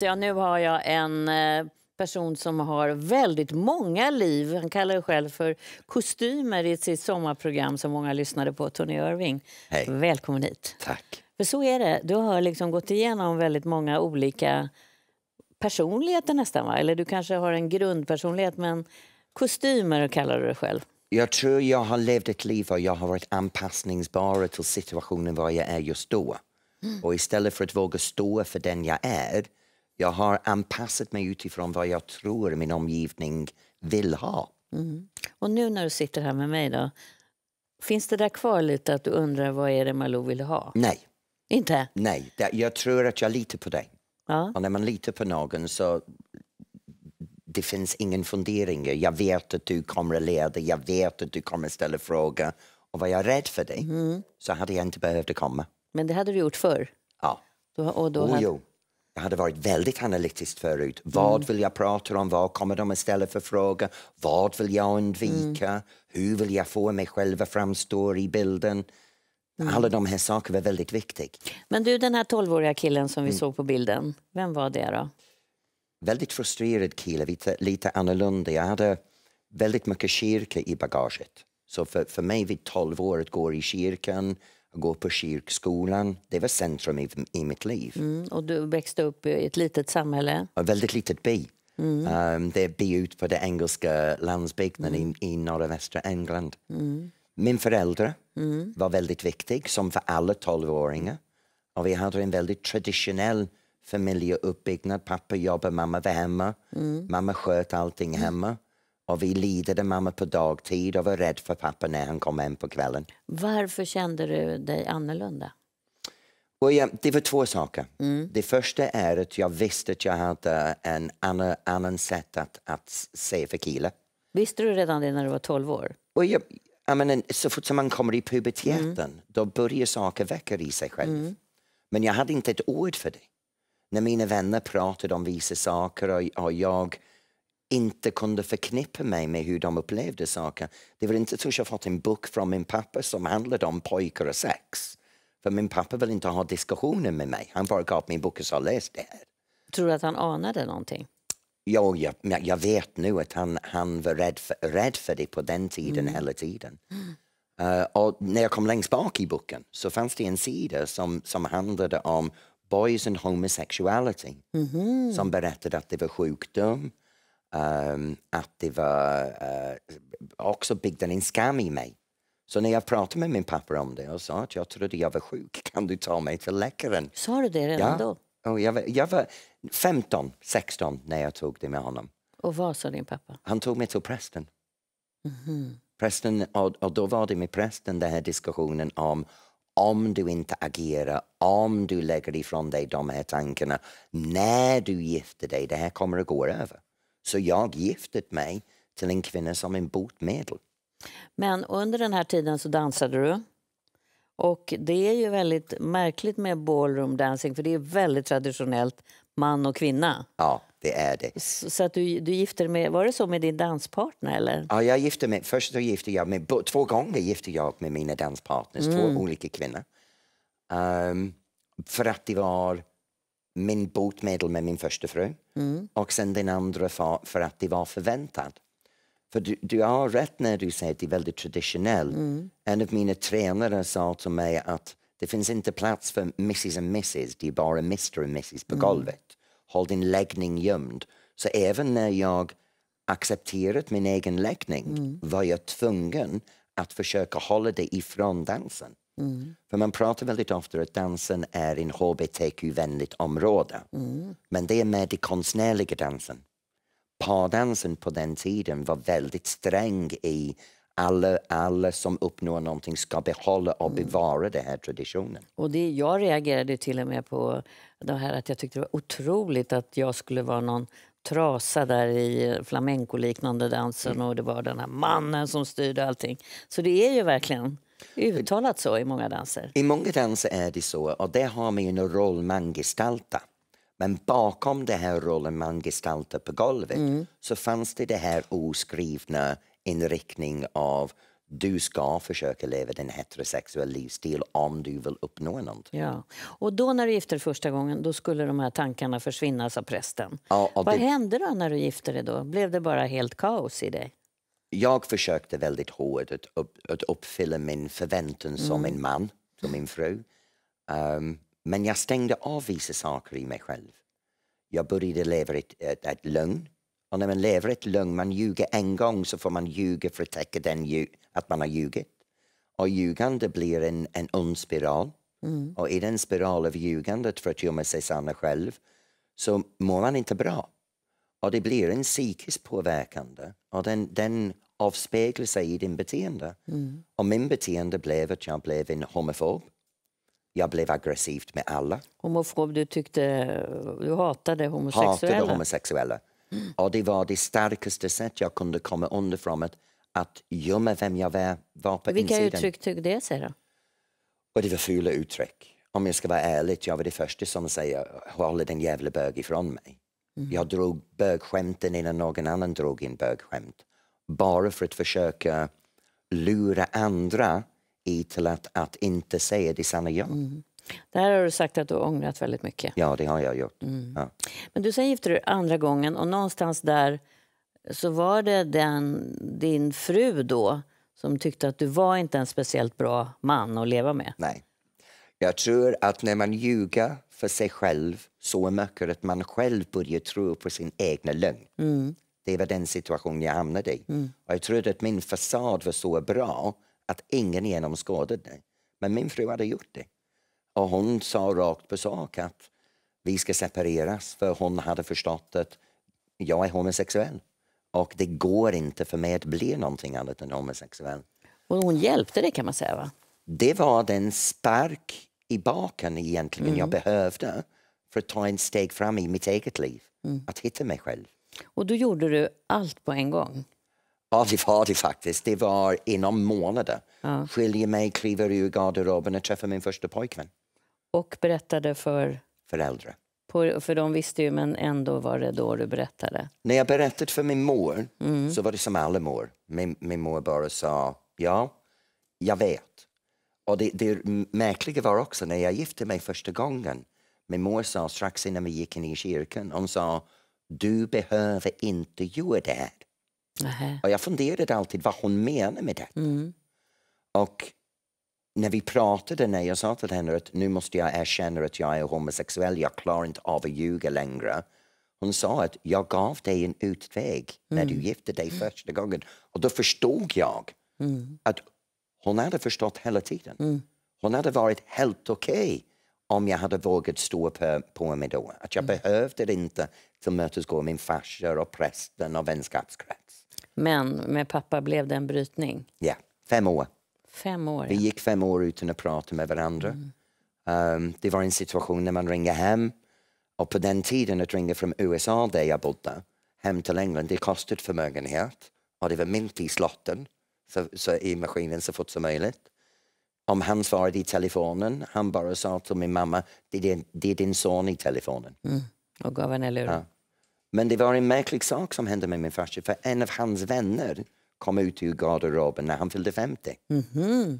Ja, nu har jag en eh, person som har väldigt många liv. Han kallar det själv för kostymer i sitt sommarprogram som många lyssnade på, Tony Irving. Hej. Välkommen hit. Tack. För så är det, du har liksom gått igenom väldigt många olika personligheter nästan, va? Eller du kanske har en grundpersonlighet, men kostymer kallar du det själv. Jag tror jag har levt ett liv och jag har varit anpassningsbar till situationen var jag är just då. Mm. Och istället för att våga stå för den jag är jag har anpassat mig utifrån vad jag tror min omgivning vill ha. Mm. Och nu när du sitter här med mig då, finns det där kvar lite att du undrar vad är det Malou vill ha? Nej. Inte? Nej, jag tror att jag litar på dig. Ja. Och när man litar på någon så det finns ingen fundering. Jag vet att du kommer att leda, jag vet att du kommer att ställa frågor. Och var jag rädd för dig mm. så hade jag inte behövt komma. Men det hade du gjort förr? Ja. Då, och då oh, hade... jo jag hade varit väldigt analytisk. förut. Vad mm. vill jag prata om? Vad kommer de att ställa för fråga? Vad vill jag undvika? Mm. Hur vill jag få mig själv att framstå i bilden? Mm. Alla de här sakerna var väldigt viktiga. Men du, den här tolvåriga killen som vi mm. såg på bilden, vem var det då? Väldigt frustrerad kille, lite, lite annorlunda. Jag hade väldigt mycket kyrka i bagaget. Så för, för mig vid tolv år att gå i kyrkan, gå på kyrkskolan. Det var centrum i, i mitt liv. Mm, och du växte upp i ett litet samhälle? Ett väldigt litet by. Mm. Um, det är by ut på den engelska landsbygden mm. i, i norra västra England. Mm. Min förälder mm. var väldigt viktig, som för alla tolvåringar. Och vi hade en väldigt traditionell familjeuppbyggnad. Pappa jobbade, mamma var hemma. Mm. Mamma sköt allting hemma och vi lidade mamma på dagtid och var rädd för pappa när han kom hem på kvällen. Varför kände du dig annorlunda? Och ja, det var två saker. Mm. Det första är att jag visste att jag hade en annan, annan sätt att, att se för killar. Visste du redan det när du var 12 år? Och jag, jag menar, eh, så fort som man kommer i puberteten mm. då börjar saker väcka i sig själv. Mm. Men jag hade inte ett ord för det. När mina vänner pratade om vissa saker och, och jag inte kunde förknippa mig med hur de upplevde saker. Det var inte så att jag fått en bok från min pappa som handlade om pojkar och sex. För min pappa ville inte ha diskussioner med mig. Han bara gav mig bok och sa läs det här. Tror du att han anade någonting? Jo, jag, jag vet nu att han, han var rädd för, rädd för det på den tiden mm. hela tiden. Mm. Uh, och när jag kom längst bak i boken så fanns det en sida som, som handlade om boys and homosexuality. Mm -hmm. Som berättade att det var sjukdom, um, att det var uh, också byggde en skam i mig. Så när jag pratade med min pappa om det, jag sa att jag trodde jag var sjuk. Kan du ta mig till läkaren? Sa du det redan ja. då? Och jag, var, jag var 15, 16 när jag tog det med honom. Och vad sa din pappa? Han tog mig till prästen. Mm -hmm. prästen och, och, då var det med prästen den här diskussionen om om du inte agerar, om du lägger ifrån dig de här tankarna, när du gifter dig, det här kommer att gå över. Så jag gifte mig till en kvinna som en botemedel. Men under den här tiden så dansade du. Och det är ju väldigt märkligt med ballroom dancing för det är väldigt traditionellt man och kvinna. Ja, det är det. Så, att du, du gifte med, var det så med din danspartner eller? Ja, jag gifte mig, först så gifte jag mig, två gånger gifte jag med mina danspartners, mm. två olika kvinnor. Um, för att det var min botemedel med min första fru mm. och sen den andra för, för att det var förväntat. För du, du har rätt när du säger att det är väldigt traditionellt. Mm. En av mina tränare sa till mig att det finns inte plats för mrs and mrs, det är bara mr och mrs på mm. golvet. Håll din läggning gömd. Så även när jag accepterat min egen läggning mm. var jag tvungen att försöka hålla det ifrån dansen. Mm. För man pratar väldigt ofta att dansen är en hbtq-vänligt område. Mm. Men det är med den konstnärliga dansen. Pardansen på den tiden var väldigt sträng i alla, alla som uppnår någonting ska behålla och bevara den här traditionen. Och det, jag reagerade till och med på det här att jag tyckte det var otroligt att jag skulle vara någon trasa där i flamenco-liknande dansen mm. och det var den här mannen som styrde allting. Så det är ju verkligen Uttalat så i många danser? I många danser är det så, och det har man en roll man gestaltar. Men bakom den här rollen man gestaltar på golvet mm. så fanns det det här oskrivna inriktning av du ska försöka leva din heterosexuella livsstil om du vill uppnå något. Ja. Och då när du gifte dig första gången, då skulle de här tankarna försvinna, sa prästen. Ja, Vad det... hände då när du gifte dig då? Blev det bara helt kaos i dig? jag försökte väldigt hårt att, upp, att uppfylla min förväntan mm. som en man, som min fru. Um, men jag stängde av vissa saker i mig själv. Jag började leva ett, ett, ett lögn. Och när man lever ett lögn, man ljuger en gång så får man ljuga för att täcka den att man har ljugit. Och ljugande blir en, en ond spiral. Mm. Och i den spiral av ljugandet för att gömma sig sanna själv så mår man inte bra och det blir en psykisk påverkande och den, den avspeglar sig i din beteende. Mm. Och min beteende blev att jag blev en homofob. Jag blev aggressiv med alla. Homofob, du tyckte du hatade homosexuella? Hatade homosexuella. Mm. Och det var det starkaste sätt jag kunde komma underifrån att, att gömma vem jag var, var på Vilka insidan. uttryck tyckte det sig då? Och det var fula uttryck. Om jag ska vara ärlig, jag var det första som säger håller den jävla bög ifrån mig. Mm. Jag drog bögskämten innan någon annan drog in bögskämt. Bara för att försöka lura andra i till att, att inte säga det sanna jag. Mm. Det har du sagt att du har ångrat väldigt mycket. Ja, det har jag gjort. Mm. Ja. Men du, sen gifte du andra gången och någonstans där så var det den, din fru då som tyckte att du var inte en speciellt bra man att leva med. Nej. Jag tror att när man ljuger för sig själv så mycket att man själv börjar tro på sin egna lögn. Mm. Det var den situation jag hamnade i. Mm. Och jag trodde att min fasad var så bra att ingen genomskådade det. Men min fru hade gjort det. Och hon sa rakt på sak att vi ska separeras för hon hade förstått att jag är homosexuell och det går inte för mig att bli någonting annat än homosexuell. Och hon hjälpte dig kan man säga va? Det var den spark i baken egentligen mm. jag behövde för att ta en steg fram i mitt eget liv. Mm. Att hitta mig själv. Och då gjorde du allt på en gång? Ja, det var det faktiskt. Det var inom månader. Ja. Skiljer mig, kliver ur garderoben och träffar min första pojkvän. Och berättade för? Föräldrar. På, för de visste ju, men ändå var det då du berättade. När jag berättade för min mor mm. så var det som alla mor. Min, min mor bara sa, ja, jag vet. Och det, det märkliga var också när jag gifte mig första gången. Min mor sa strax innan vi gick in i kyrkan, hon sa du behöver inte göra det här. Aha. Och jag funderade alltid vad hon menade med det. Mm. Och när vi pratade, när jag sa till henne att nu måste jag erkänna att jag är homosexuell, jag klarar inte av att ljuga längre. Hon sa att jag gav dig en utväg när mm. du gifte dig mm. första gången. Och då förstod jag mm. att hon hade förstått hela tiden. Mm. Hon hade varit helt okej okay om jag hade vågat stå på, på mig då. Att jag mm. behövde inte tillmötesgå min farsa och prästen och vänskapskrets. Men med pappa blev det en brytning? Ja, fem år. Fem år ja. Vi gick fem år utan att prata med varandra. Mm. Um, det var en situation när man ringer hem och på den tiden att ringa från USA där jag bodde hem till England, det kostade förmögenhet och det var mynt i slotten så, så i maskinen så fort som möjligt. Om han svarade i telefonen, han bara sa till min mamma, det är din, det är din son i telefonen. Mm. Och gav henne luren. Ja. Men det var en märklig sak som hände med min farsa, för en av hans vänner kom ut ur garderoben när han fyllde 50. Mm -hmm.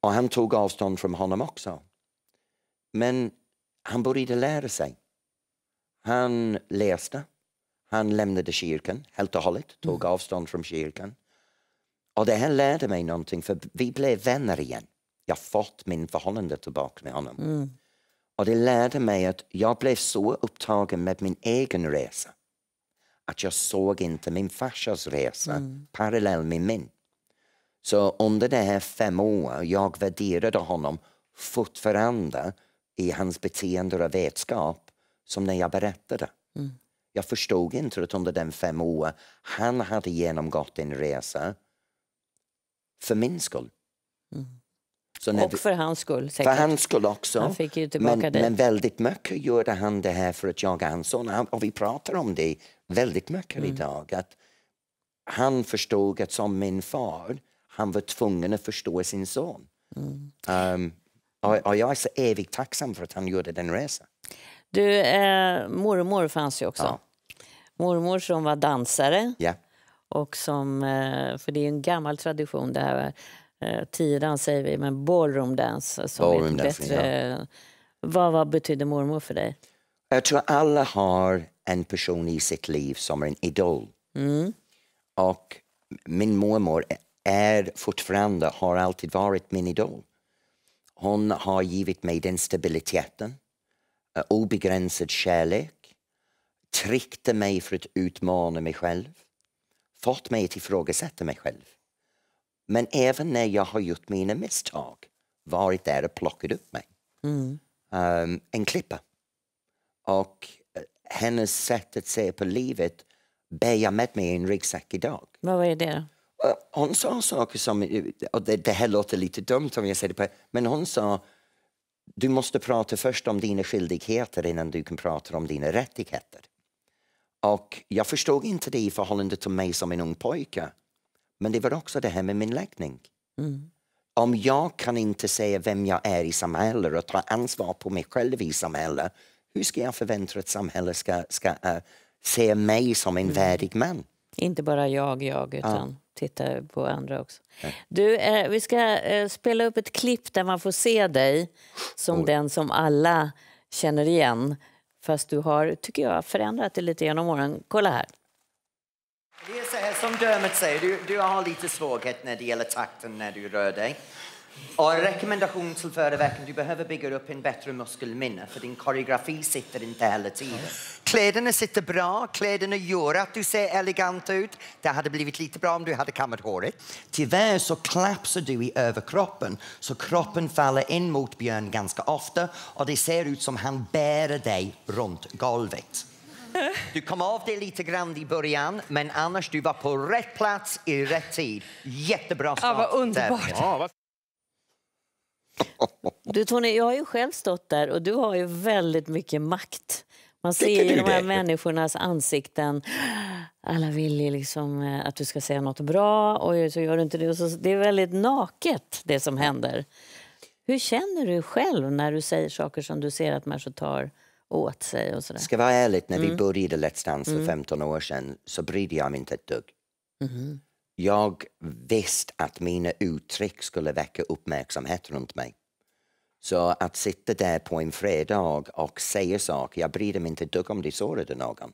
Och han tog avstånd från honom också. Men han började lära sig. Han läste, han lämnade kyrkan helt och hållet, tog mm. avstånd från kyrkan. Och det här lärde mig någonting, för vi blev vänner igen. Jag fått min förhållande tillbaka med honom. Mm. Och det lärde mig att jag blev så upptagen med min egen resa att jag såg inte min farsas resa mm. parallell med min. Så under de här fem åren jag värderade honom fortfarande i hans beteende och vetskap som när jag berättade. Mm. Jag förstod inte att under de fem åren han hade genomgått en resa för min skull. Mm. och för hans skull säkert. För hans skull också. Han fick ju men, men väldigt mycket gjorde han det här för att jaga hans son. Och vi pratar om det väldigt mycket mm. idag. Att han förstod att som min far, han var tvungen att förstå sin son. Mm. Um, och, och, jag är så evigt tacksam för att han gjorde den resan. Du, eh, mormor fanns ju också. Ja. Mormor som var dansare. Yeah. Och som, eh, för det är en gammal tradition det här. Eh, Tiodans säger vi, men ballroom dance. Eh, som ballroom dancing, bättre. Ja. Vad, vad betyder mormor för dig? Jag tror alla har en person i sitt liv som är en idol. Mm. Och min mormor är fortfarande, har alltid varit min idol. Hon har givit mig den stabiliteten, obegränsad kärlek, tryckte mig för att utmana mig själv fått mig att ifrågasätta mig själv. Men även när jag har gjort mina misstag, varit där och plockat upp mig. Mm. Um, en klippa. Och eh, hennes sätt att se på livet bär jag med mig i en ryggsäck idag. Vad var det eh, Hon sa saker som, eh, och det, det här låter lite dumt om jag säger det, på, men hon sa du måste prata först om dina skyldigheter innan du kan prata om dina rättigheter. Och jag förstod inte det i förhållande till mig som en ung pojke. Men det var också det här med min läggning. Mm. Om jag kan inte säga vem jag är i samhället och ta ansvar på mig själv i samhället, hur ska jag förvänta att samhället ska, ska uh, se mig som en mm. värdig man? Inte bara jag, jag, utan ja. titta på andra också. Ja. Du, eh, vi ska eh, spela upp ett klipp där man får se dig som oh. den som alla känner igen Fast du har, tycker jag, förändrat det lite genom åren. Kolla här. Det är så här som Dermot säger, du, du har lite svaghet när det gäller takten när du rör dig. Och rekommendation till förra veckan, du behöver bygga upp en bättre muskelminne för din koreografi sitter inte hela tiden. Kläderna sitter bra, kläderna gör att du ser elegant ut. Det hade blivit lite bra om du hade kammat håret. Tyvärr så klapsar du i överkroppen så kroppen faller in mot Björn ganska ofta och det ser ut som han bär dig runt golvet. Du kom av dig lite grann i början, men annars du var på rätt plats i rätt tid. Jättebra start. Ja, vad underbart. Du Tony, jag har ju själv stått där och du har ju väldigt mycket makt. Man ser i de här det? människornas ansikten. Alla vill ju liksom eh, att du ska säga nåt bra och så gör du inte det. det är väldigt naket det som händer. Hur känner du själv när du säger saker som du ser att människor tar åt sig? Och sådär? Ska vara ärlig, när mm. vi började Let's Dance för 15 mm. år sedan så brydde jag mig inte ett dugg. Mm. Jag visste att mina uttryck skulle väcka uppmärksamhet runt mig. Så att sitta där på en fredag och säga saker, jag brydde mig inte dugg om det sårade någon.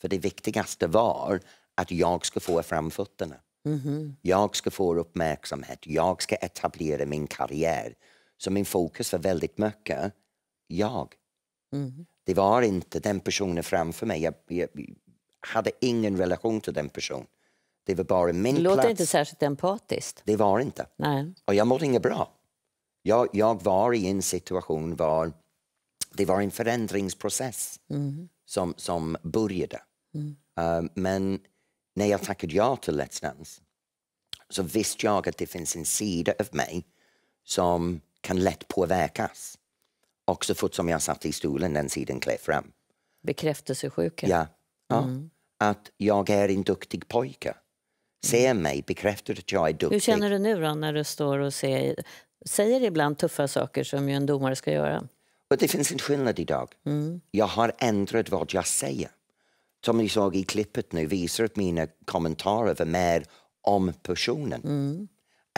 För det viktigaste var att jag ska få framfötterna. Mm -hmm. Jag ska få uppmärksamhet, jag ska etablera min karriär. Så min fokus var väldigt mycket jag. Mm -hmm. Det var inte den personen framför mig. Jag, jag, hade ingen relation till den personen. Det var bara min det låter plats. inte särskilt empatiskt. Det var inte. Nej. Och jag mådde inte bra. Jag, jag var i en situation var det var en förändringsprocess mm. som, som började. Mm. Uh, men när jag tackade ja till Let's Dance så visste jag att det finns en sida av mig som kan lätt påverkas. Och så fort som jag satt i stolen, den sidan klev fram. Bekräftelsesjuka. Ja. ja. Mm. Att jag är en duktig pojke. Se mm. mig, bekräftar att jag är duktig. Hur känner du nu då när du står och ser säger ibland tuffa saker som ju en domare ska göra. Och det finns en skillnad idag. Mm. Jag har ändrat vad jag säger. Som ni såg i klippet nu visar att mina kommentarer var mer om personen mm.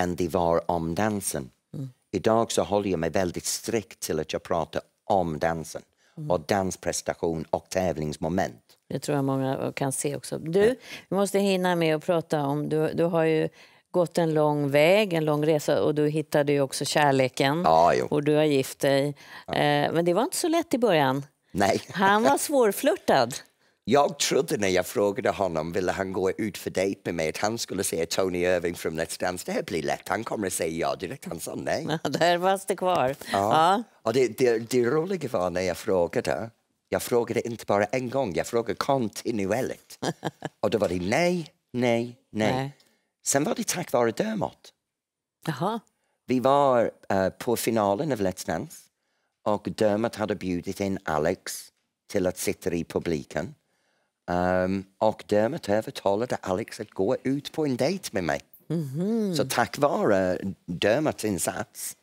än de var om dansen. Mm. Idag så håller jag mig väldigt strikt till att jag pratar om dansen mm. och dansprestation och tävlingsmoment. Det tror jag många kan se också. Du, vi måste hinna med att prata om, du, du har ju gått en lång väg, en lång resa och du hittade ju också kärleken ja, och du har gift dig. Ja. Eh, men det var inte så lätt i början. Nej. Han var svårflörtad. Jag trodde när jag frågade honom ville han gå ut för dejt med mig att han skulle säga Tony Irving från Let's Dance. Det här blir lätt, han kommer att säga ja direkt. Han sa nej. Ja, där fanns det kvar. Ja. ja. Och det, det, det roliga var när jag frågade, jag frågade inte bara en gång, jag frågade kontinuerligt. Och då var det nej, nej, nej. nej. Sen var det tack vare Dermot. Aha. Vi var uh, på finalen av Let's Dance och Dermot hade bjudit in Alex till att sitta i publiken. Um, och Dermot övertalade Alex att gå ut på en dejt med mig. Mm -hmm. Så tack vare Dermots insats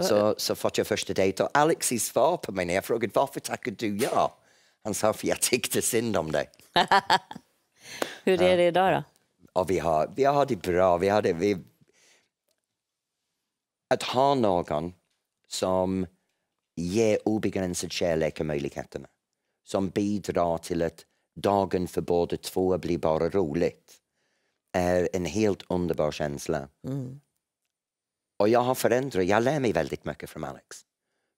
så, så fick jag första dejt. Och Alex svar på mig när jag frågade varför tackade du ja? Han sa för jag tyckte synd om dig. Hur är det idag då? Och vi, har, vi har det bra. Vi har det, vi... Att ha någon som ger obegränsad kärlek och möjligheterna som bidrar till att dagen för båda två blir bara roligt är en helt underbar känsla. Mm. Och jag har förändrat, jag lär mig väldigt mycket från Alex.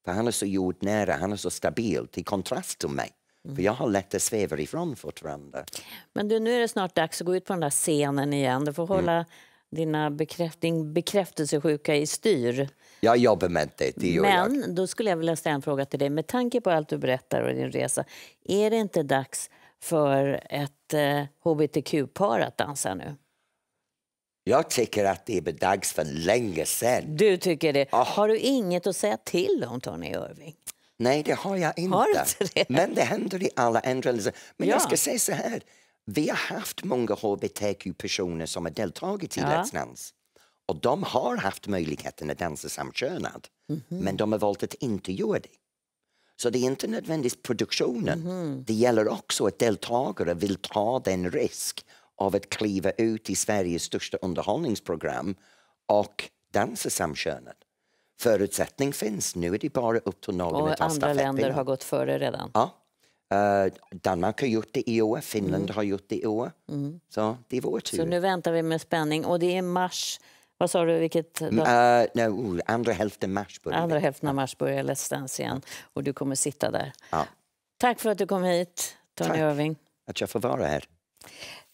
För han är så jordnära, han är så stabil, till kontrast till mig. Mm. För jag har lätt att sväva ifrån fortfarande. Men du, nu är det snart dags att gå ut på den där scenen igen. Du får mm. hålla mm. dina bekräft din bekräftelsesjuka i styr. Jag jobbar med det, det Men jag. då skulle jag vilja ställa en fråga till dig. Med tanke på allt du berättar och din resa, är det inte dags för ett eh, hbtq-par att dansa nu? Jag tycker att det är dags för länge sedan. Du tycker det. Oh. Har du inget att säga till om, Tony Irving? Nej, det har jag inte. Har inte det? Men det händer i alla ändringar. Men ja. jag ska säga så här, vi har haft många hbtq-personer som har deltagit i ja. Let's Dance. Och de har haft möjligheten att dansa samkönad, mm -hmm. men de har valt att inte göra det. Så det är inte nödvändigtvis produktionen. Mm -hmm. Det gäller också att deltagare vill ta den risk av att kliva ut i Sveriges största underhållningsprogram och dansa samkönat förutsättning finns. Nu är det bara upp till Norge att ta andra länder har gått före redan? Ja. Uh, Danmark har gjort det i år, Finland mm. har gjort det i år. Mm. Så det är vår tur. Så nu väntar vi med spänning. Och det är mars. Vad sa du? Vilket uh, mm, eh, no, oh, andra hälften mars börjar Andra hälften av mars börjar Let's Dance igen. Och du kommer sitta där. Ja. Tack för att du kom hit, Tony Tack Irving. att jag får vara här.